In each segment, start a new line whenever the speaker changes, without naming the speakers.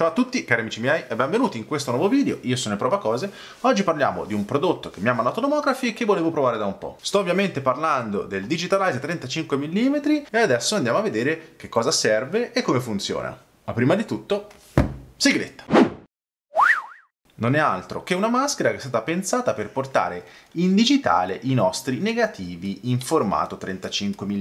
Ciao a tutti cari amici miei e benvenuti in questo nuovo video, io sono Prova Cose. Oggi parliamo di un prodotto che mi ha mandato Nomography e che volevo provare da un po'. Sto ovviamente parlando del Digitalize 35 mm e adesso andiamo a vedere che cosa serve e come funziona. Ma prima di tutto, sigletta! non è altro che una maschera che è stata pensata per portare in digitale i nostri negativi in formato 35 mm.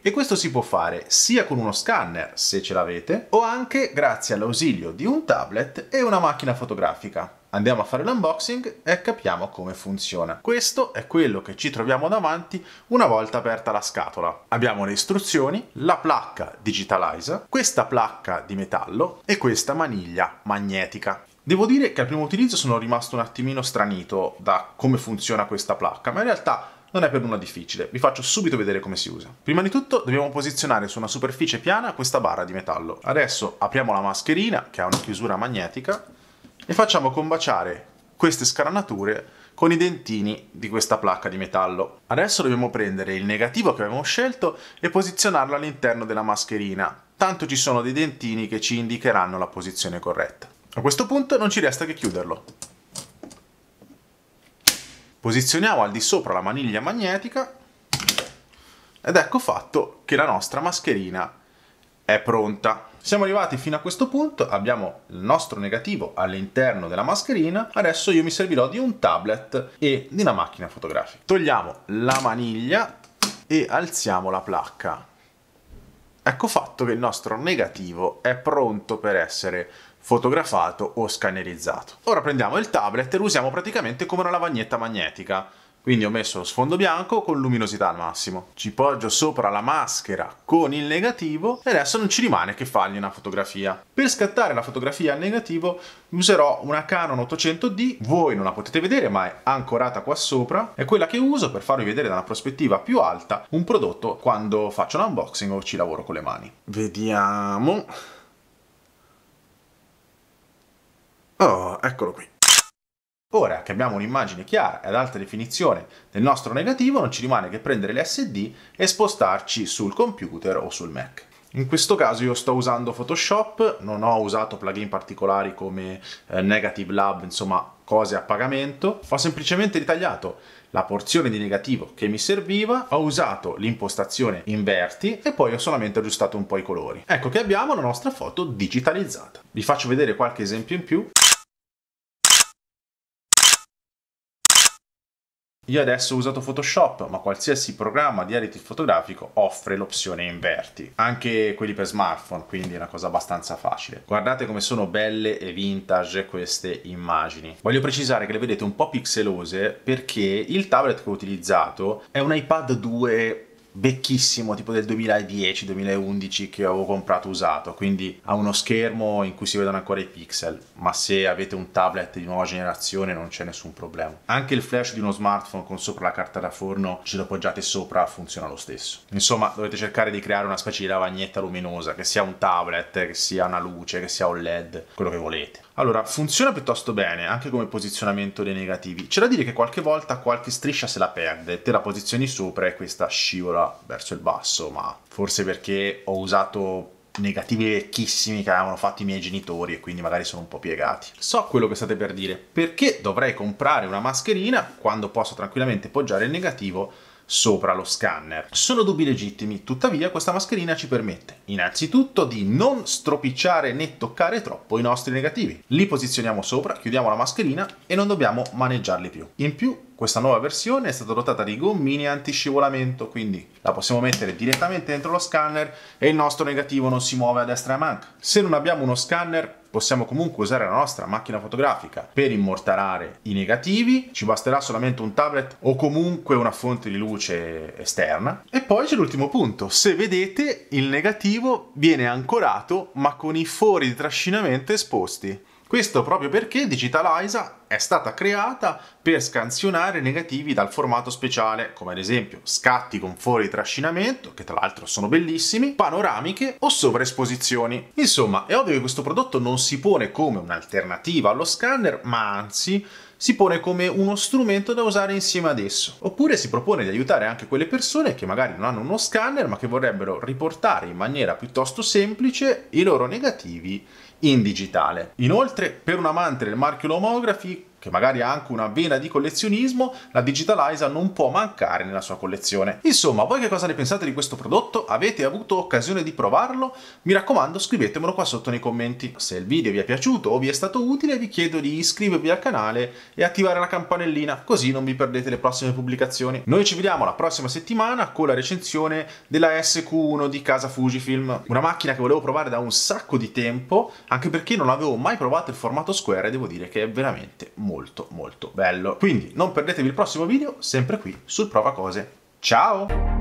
E questo si può fare sia con uno scanner, se ce l'avete, o anche grazie all'ausilio di un tablet e una macchina fotografica. Andiamo a fare l'unboxing e capiamo come funziona. Questo è quello che ci troviamo davanti una volta aperta la scatola. Abbiamo le istruzioni, la placca digitalizer, questa placca di metallo e questa maniglia magnetica. Devo dire che al primo utilizzo sono rimasto un attimino stranito da come funziona questa placca, ma in realtà non è per nulla difficile, vi faccio subito vedere come si usa. Prima di tutto dobbiamo posizionare su una superficie piana questa barra di metallo. Adesso apriamo la mascherina, che ha una chiusura magnetica, e facciamo combaciare queste scaranature con i dentini di questa placca di metallo. Adesso dobbiamo prendere il negativo che abbiamo scelto e posizionarlo all'interno della mascherina, tanto ci sono dei dentini che ci indicheranno la posizione corretta. A questo punto non ci resta che chiuderlo. Posizioniamo al di sopra la maniglia magnetica ed ecco fatto che la nostra mascherina è pronta. Siamo arrivati fino a questo punto, abbiamo il nostro negativo all'interno della mascherina, adesso io mi servirò di un tablet e di una macchina fotografica. Togliamo la maniglia e alziamo la placca. Ecco fatto che il nostro negativo è pronto per essere fotografato o scannerizzato. Ora prendiamo il tablet e lo usiamo praticamente come una lavagnetta magnetica. Quindi ho messo lo sfondo bianco con luminosità al massimo. Ci poggio sopra la maschera con il negativo e adesso non ci rimane che fargli una fotografia. Per scattare la fotografia al negativo userò una Canon 800D, voi non la potete vedere ma è ancorata qua sopra, è quella che uso per farvi vedere da una prospettiva più alta un prodotto quando faccio un unboxing o ci lavoro con le mani. Vediamo... Oh, eccolo qui. Ora che abbiamo un'immagine chiara e ad alta definizione del nostro negativo, non ci rimane che prendere l'SD e spostarci sul computer o sul Mac. In questo caso io sto usando Photoshop, non ho usato plugin particolari come eh, Negative Lab, insomma cose a pagamento. Ho semplicemente ritagliato la porzione di negativo che mi serviva, ho usato l'impostazione inverti e poi ho solamente aggiustato un po' i colori. Ecco che abbiamo la nostra foto digitalizzata. Vi faccio vedere qualche esempio in più. Io adesso ho usato Photoshop, ma qualsiasi programma di editing fotografico offre l'opzione inverti, anche quelli per smartphone, quindi è una cosa abbastanza facile. Guardate come sono belle e vintage queste immagini. Voglio precisare che le vedete un po' pixelose perché il tablet che ho utilizzato è un iPad 2 vecchissimo, tipo del 2010-2011 che avevo comprato usato, quindi ha uno schermo in cui si vedono ancora i pixel, ma se avete un tablet di nuova generazione non c'è nessun problema. Anche il flash di uno smartphone con sopra la carta da forno, ce lo appoggiate sopra, funziona lo stesso. Insomma, dovete cercare di creare una specie di lavagnetta luminosa, che sia un tablet, che sia una luce, che sia un LED, quello che volete. Allora, funziona piuttosto bene, anche come posizionamento dei negativi. C'è da dire che qualche volta qualche striscia se la perde, te la posizioni sopra e questa scivola verso il basso, ma forse perché ho usato negativi vecchissimi che avevano fatto i miei genitori e quindi magari sono un po' piegati. So quello che state per dire, perché dovrei comprare una mascherina quando posso tranquillamente poggiare il negativo sopra lo scanner. Sono dubbi legittimi, tuttavia questa mascherina ci permette innanzitutto di non stropicciare né toccare troppo i nostri negativi. Li posizioniamo sopra, chiudiamo la mascherina e non dobbiamo maneggiarli più. In più questa nuova versione è stata dotata di gommini antiscivolamento, quindi la possiamo mettere direttamente dentro lo scanner e il nostro negativo non si muove a destra e a manca. Se non abbiamo uno scanner possiamo comunque usare la nostra macchina fotografica per immortalare i negativi, ci basterà solamente un tablet o comunque una fonte di luce esterna. E poi c'è l'ultimo punto, se vedete il negativo viene ancorato ma con i fori di trascinamento esposti. Questo proprio perché Digitaliza è stata creata per scansionare negativi dal formato speciale, come ad esempio scatti con fuori trascinamento, che tra l'altro sono bellissimi, panoramiche o sovraesposizioni. Insomma, è ovvio che questo prodotto non si pone come un'alternativa allo scanner, ma anzi si pone come uno strumento da usare insieme ad esso. Oppure si propone di aiutare anche quelle persone che magari non hanno uno scanner ma che vorrebbero riportare in maniera piuttosto semplice i loro negativi in digitale. Inoltre, per un amante del marchio Lomography, che magari ha anche una vena di collezionismo, la Digitalizer non può mancare nella sua collezione. Insomma, voi che cosa ne pensate di questo prodotto? Avete avuto occasione di provarlo? Mi raccomando, scrivetemelo qua sotto nei commenti. Se il video vi è piaciuto o vi è stato utile, vi chiedo di iscrivervi al canale e attivare la campanellina, così non vi perdete le prossime pubblicazioni. Noi ci vediamo la prossima settimana con la recensione della SQ1 di casa Fujifilm, una macchina che volevo provare da un sacco di tempo, anche perché non avevo mai provato il formato square e devo dire che è veramente molto molto molto bello. Quindi non perdetevi il prossimo video, sempre qui su Prova Cose. Ciao!